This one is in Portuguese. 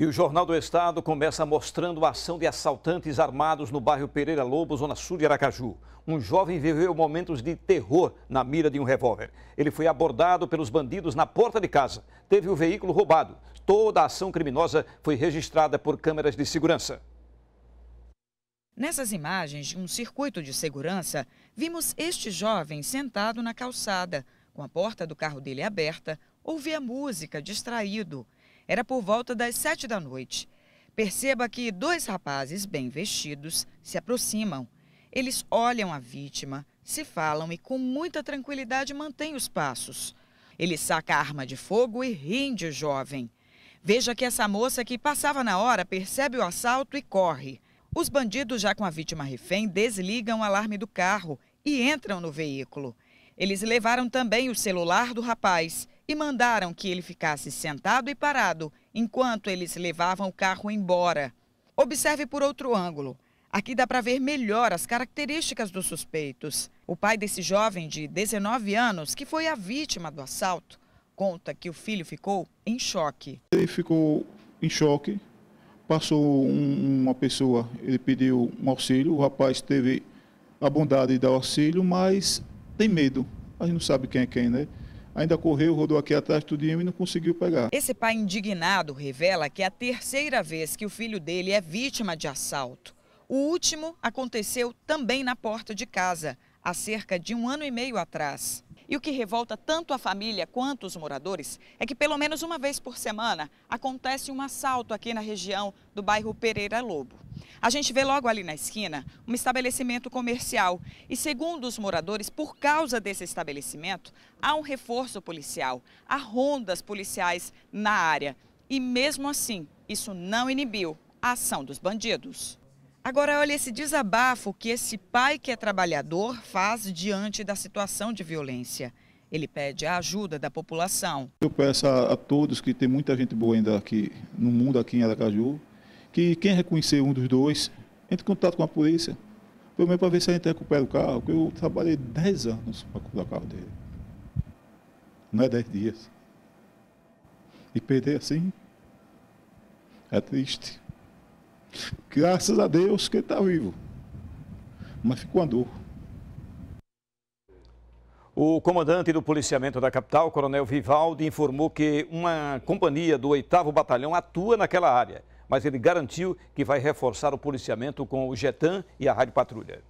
E o Jornal do Estado começa mostrando a ação de assaltantes armados no bairro Pereira Lobo, zona sul de Aracaju. Um jovem viveu momentos de terror na mira de um revólver. Ele foi abordado pelos bandidos na porta de casa. Teve o veículo roubado. Toda a ação criminosa foi registrada por câmeras de segurança. Nessas imagens de um circuito de segurança, vimos este jovem sentado na calçada, com a porta do carro dele aberta, ouvia música distraído. Era por volta das sete da noite. Perceba que dois rapazes bem vestidos se aproximam. Eles olham a vítima, se falam e com muita tranquilidade mantêm os passos. Ele saca a arma de fogo e rinde o jovem. Veja que essa moça que passava na hora percebe o assalto e corre. Os bandidos, já com a vítima refém, desligam o alarme do carro e entram no veículo. Eles levaram também o celular do rapaz e mandaram que ele ficasse sentado e parado enquanto eles levavam o carro embora. Observe por outro ângulo. Aqui dá para ver melhor as características dos suspeitos. O pai desse jovem de 19 anos, que foi a vítima do assalto, conta que o filho ficou em choque. Ele ficou em choque, passou um, uma pessoa, ele pediu um auxílio, o rapaz teve a bondade de dar o auxílio, mas tem medo. A gente não sabe quem é quem, né? ainda correu, rodou aqui atrás tudinho e não conseguiu pegar. Esse pai indignado revela que é a terceira vez que o filho dele é vítima de assalto. O último aconteceu também na porta de casa, há cerca de um ano e meio atrás. E o que revolta tanto a família quanto os moradores é que pelo menos uma vez por semana acontece um assalto aqui na região do bairro Pereira Lobo. A gente vê logo ali na esquina um estabelecimento comercial e, segundo os moradores, por causa desse estabelecimento, há um reforço policial, há rondas policiais na área. E mesmo assim, isso não inibiu a ação dos bandidos. Agora, olha esse desabafo que esse pai que é trabalhador faz diante da situação de violência. Ele pede a ajuda da população. Eu peço a, a todos que tem muita gente boa ainda aqui no mundo, aqui em Aracaju, que quem reconhecer um dos dois, entre em contato com a polícia, pelo menos para ver se a gente recupera o carro, porque eu trabalhei 10 anos para comprar o carro dele. Não é 10 dias. E perder assim é triste. Graças a Deus que ele está vivo. Mas ficou uma dor. O comandante do policiamento da capital, Coronel Vivaldi, informou que uma companhia do 8 Batalhão atua naquela área mas ele garantiu que vai reforçar o policiamento com o Getan e a Rádio Patrulha.